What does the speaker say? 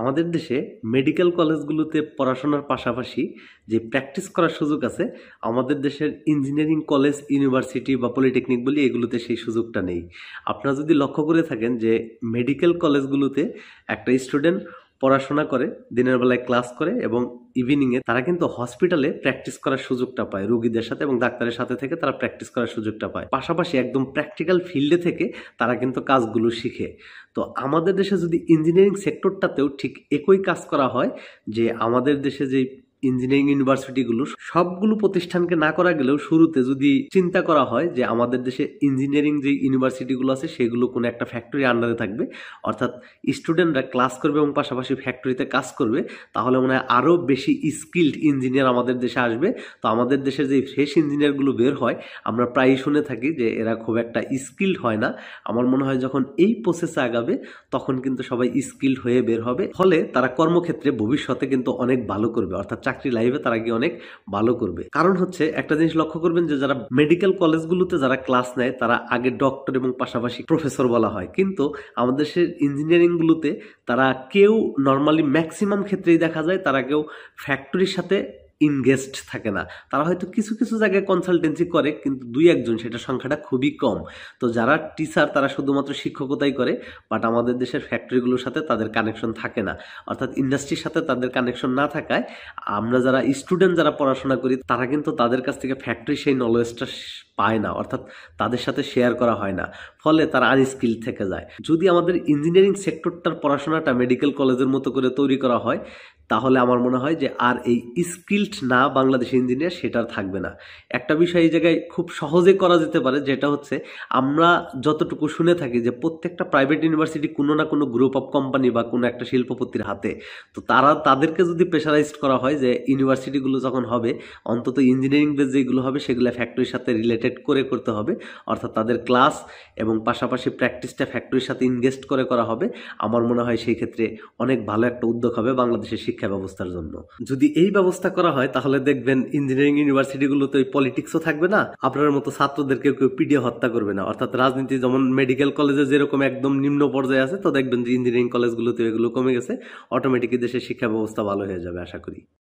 আমাদের দেশে মেডিকেল কলেজগুলোতে পড়াশোনার পাশাপাশি যে প্র্যাকটিস করার সুযোগ আছে আমাদের দেশের ইঞ্জিনিয়ারিং কলেজ ইউনিভার্সিটি বা পলিটেকনিক বলি এগুলোতে সেই সুযোগটা নেই আপনারা যদি লক্ষ্য করে থাকেন যে মেডিকেল কলেজগুলোতে একটা স্টুডেন্ট পড়াশোনা করে দিনের বেলায় ক্লাস করে এবং ইভিনিংয়ে তারা কিন্তু হসপিটালে প্র্যাকটিস করার সুযোগটা পায় রুগীদের সাথে এবং ডাক্তারের সাথে থেকে তারা প্র্যাকটিস করার সুযোগটা পায় পাশাপাশি একদম প্র্যাকটিক্যাল ফিল্ডে থেকে তারা কিন্তু কাজগুলো শিখে তো আমাদের দেশে যদি ইঞ্জিনিয়ারিং সেক্টরটাতেও ঠিক একই কাজ করা হয় যে আমাদের দেশে যেই ইঞ্জিনিয়ারিং ইউনিভার্সিটিগুলো সবগুলো প্রতিষ্ঠানকে না করা গেলেও শুরুতে যদি চিন্তা করা হয় যে আমাদের দেশে ইঞ্জিনিয়ারিং যে ইউনিভার্সিটিগুলো আছে সেগুলো কোনো একটা ফ্যাক্টরি আন্ডারে থাকবে অর্থাৎ স্টুডেন্টরা ক্লাস করবে এবং পাশাপাশি ফ্যাক্টরিতে কাজ করবে তাহলে মনে হয় আরও বেশি স্কিল্ড ইঞ্জিনিয়ার আমাদের দেশে আসবে তো আমাদের দেশের যে ফ্রেশ ইঞ্জিনিয়ারগুলো বের হয় আমরা প্রায়ই শুনে থাকি যে এরা খুব একটা স্কিল্ড হয় না আমার মনে হয় যখন এই প্রসেসে আগাবে তখন কিন্তু সবাই স্কিল্ড হয়ে বের হবে ফলে তারা কর্মক্ষেত্রে ভবিষ্যতে কিন্তু অনেক ভালো করবে অর্থাৎ চাকরি লাইফে তারা গিয়ে অনেক ভালো করবে কারণ হচ্ছে একটা জিনিস লক্ষ্য করবেন যে যারা মেডিকেল কলেজগুলোতে যারা ক্লাস নেয় তারা আগে ডক্টর এবং পাশাপাশি প্রফেসর বলা হয় কিন্তু আমাদের দেশের ইঞ্জিনিয়ারিংগুলোতে তারা কেউ নর্মালি ম্যাক্সিমাম ক্ষেত্রেই দেখা যায় তারা কেউ ফ্যাক্টরির সাথে ইনগেস্ট থাকে না তারা হয়তো কিছু কিছু জায়গায় কনসালটেন্সি করে কিন্তু দুই একজন সেটা সংখ্যাটা খুবই কম তো যারা টিচার তারা শুধুমাত্র শিক্ষকতাই করে বাট আমাদের দেশের ফ্যাক্টরিগুলোর সাথে তাদের কানেকশন থাকে না অর্থাৎ ইন্ডাস্ট্রির সাথে তাদের কানেকশন না থাকায় আমরা যারা স্টুডেন্ট যারা পড়াশোনা করি তারা কিন্তু তাদের কাছ থেকে ফ্যাক্টরি সেই নলেজটা পায় না অর্থাৎ তাদের সাথে শেয়ার করা হয় না ফলে তারা আনস্কিল থেকে যায় যদি আমাদের ইঞ্জিনিয়ারিং সেক্টরটার পড়াশোনাটা মেডিকেল কলেজের মতো করে তৈরি করা হয় তাহলে আমার মনে হয় যে আর এই স্কিল্ড না বাংলাদেশ ইঞ্জিনিয়ার সেটা থাকবে না একটা বিষয় এই জায়গায় খুব সহজে করা যেতে পারে যেটা হচ্ছে আমরা যতটুকু শুনে থাকি যে প্রত্যেকটা প্রাইভেট ইউনিভার্সিটি কোনো না কোনো গ্রুপ অফ কোম্পানি বা কোনো একটা শিল্পপতির হাতে তো তারা তাদেরকে যদি প্রেশারাইজড করা হয় যে ইউনিভার্সিটিগুলো যখন হবে অন্তত ইঞ্জিনিয়ারিং বেস যেগুলো হবে সেগুলো ফ্যাক্টরির সাথে রিলেটেড করে করতে হবে অর্থাৎ তাদের ক্লাস এবং পাশাপাশি প্র্যাকটিসটা ফ্যাক্টরির সাথে ইনভেস্ট করে করা হবে আমার মনে হয় সেই ক্ষেত্রে অনেক ভালো একটা উদ্যোগ হবে বাংলাদেশের শিক্ষা শিক্ষা ব্যবস্থার জন্য যদি এই ব্যবস্থা করা হয় তাহলে দেখবেন ইঞ্জিনিয়ারিং ইউনিভার্সিটিগুলোতে ওই পলিটিক্সও থাকবে না আপনার মতো ছাত্রদেরকে কেউ পিডিয়ে হত্যা করবে না অর্থাৎ রাজনীতি যেমন মেডিকেল কলেজে যেরকম একদম নিম্ন পর্যায়ে আছে তো দেখবেন যে ইঞ্জিনিয়ারিং কলেজগুলোতে এগুলো কমে গেছে অটোমেটিক দেশের শিক্ষা ব্যবস্থা ভালো হয়ে যাবে আশা করি